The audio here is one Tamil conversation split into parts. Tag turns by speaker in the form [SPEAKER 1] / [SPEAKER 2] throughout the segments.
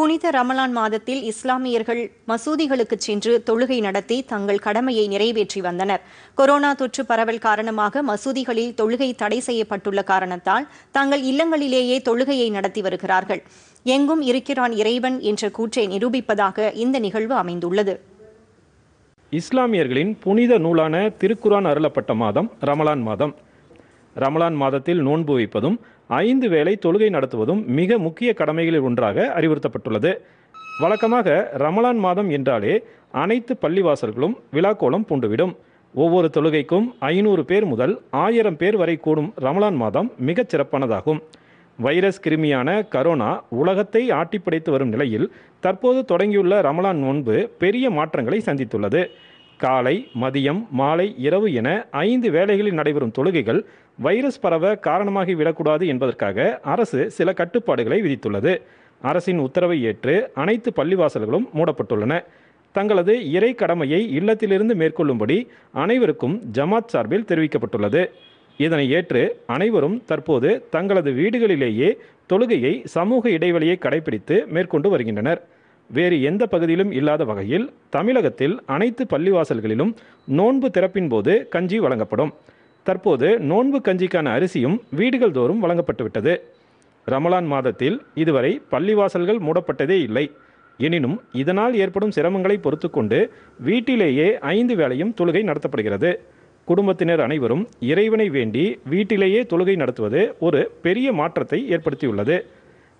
[SPEAKER 1] புனித ரமலான் மாதத்தில் இஸ்லாமியர்கள் மசூதிகளுக்கு சென்று தொழுகை நடத்தி தங்கள் கடமையை நிறைவேற்றி வந்தனர் கொரோனா தொற்று பரவல் காரணமாக மசூதிகளில் தொழுகை தடை செய்யப்பட்டுள்ள காரணத்தால் தங்கள் இல்லங்களிலேயே தொழுகையை நடத்தி வருகிறார்கள் எங்கும் இருக்கிறான் இறைவன் என்ற கூற்றை நிரூபிப்பதாக இந்த நிகழ்வு அமைந்துள்ளது
[SPEAKER 2] இஸ்லாமியர்களின் புனித நூலான திருக்குரான் அருளப்பட்ட மாதம் ரமலான் மாதம் ரமலான் மாதத்தில் நோன்பு வைப்பதும் ஐந்து வேளை தொழுகை நடத்துவதும் மிக முக்கிய கடமைகளில் ஒன்றாக அறிவுறுத்தப்பட்டுள்ளது வழக்கமாக ரமலான் மாதம் என்றாலே அனைத்து பள்ளிவாசல்களும் விழாக்கோலம் பூண்டுவிடும் ஒவ்வொரு தொழுகைக்கும் ஐநூறு பேர் முதல் ஆயிரம் பேர் வரை கூடும் ரமலான் மாதம் மிகச் சிறப்பானதாகும் வைரஸ் கிருமியான கரோனா உலகத்தை ஆட்டிப்படைத்து வரும் நிலையில் தற்போது தொடங்கியுள்ள ரமலான் நோன்பு பெரிய மாற்றங்களை சந்தித்துள்ளது காலை மதியம் மாலை இரவு என ஐந்து வேளைகளில் நடைபெறும் தொழுகைகள் வைரஸ் பரவ காரணமாகி விடக்கூடாது என்பதற்காக அரசு சில கட்டுப்பாடுகளை விதித்துள்ளது அரசின் உத்தரவை ஏற்று அனைத்து பள்ளிவாசல்களும் மூடப்பட்டுள்ளன தங்களது இறை கடமையை இல்லத்திலிருந்து மேற்கொள்ளும்படி அனைவருக்கும் ஜமாத் சார்பில் தெரிவிக்கப்பட்டுள்ளது இதனை ஏற்று அனைவரும் தற்போது தங்களது வீடுகளிலேயே தொழுகையை சமூக இடைவெளியை கடைபிடித்து மேற்கொண்டு வருகின்றனர் வேறு எந்த பகுதியிலும் இல்லாத வகையில் தமிழகத்தில் அனைத்து பள்ளிவாசல்களிலும் நோன்பு திறப்பின் போது கஞ்சி வழங்கப்படும் தற்போது நோன்பு கஞ்சிக்கான அரிசியும் வீடுகள் தோறும் வழங்கப்பட்டுவிட்டது ரமலான் மாதத்தில் இதுவரை பள்ளிவாசல்கள் மூடப்பட்டதே இல்லை எனினும் இதனால் ஏற்படும் சிரமங்களை பொறுத்து கொண்டு வீட்டிலேயே ஐந்து வேளையும் தொழுகை நடத்தப்படுகிறது குடும்பத்தினர் அனைவரும் இறைவனை வேண்டி வீட்டிலேயே தொழுகை நடத்துவது ஒரு பெரிய மாற்றத்தை ஏற்படுத்தியுள்ளது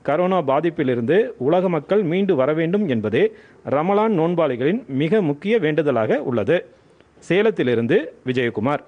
[SPEAKER 2] கரோனா பாதிப்பிலிருந்து உலக மக்கள் மீண்டு வர வேண்டும் என்பதே ரமலான் நோன்பாளிகளின் மிக முக்கிய வேண்டுதலாக உள்ளது சேலத்திலிருந்து விஜயகுமார்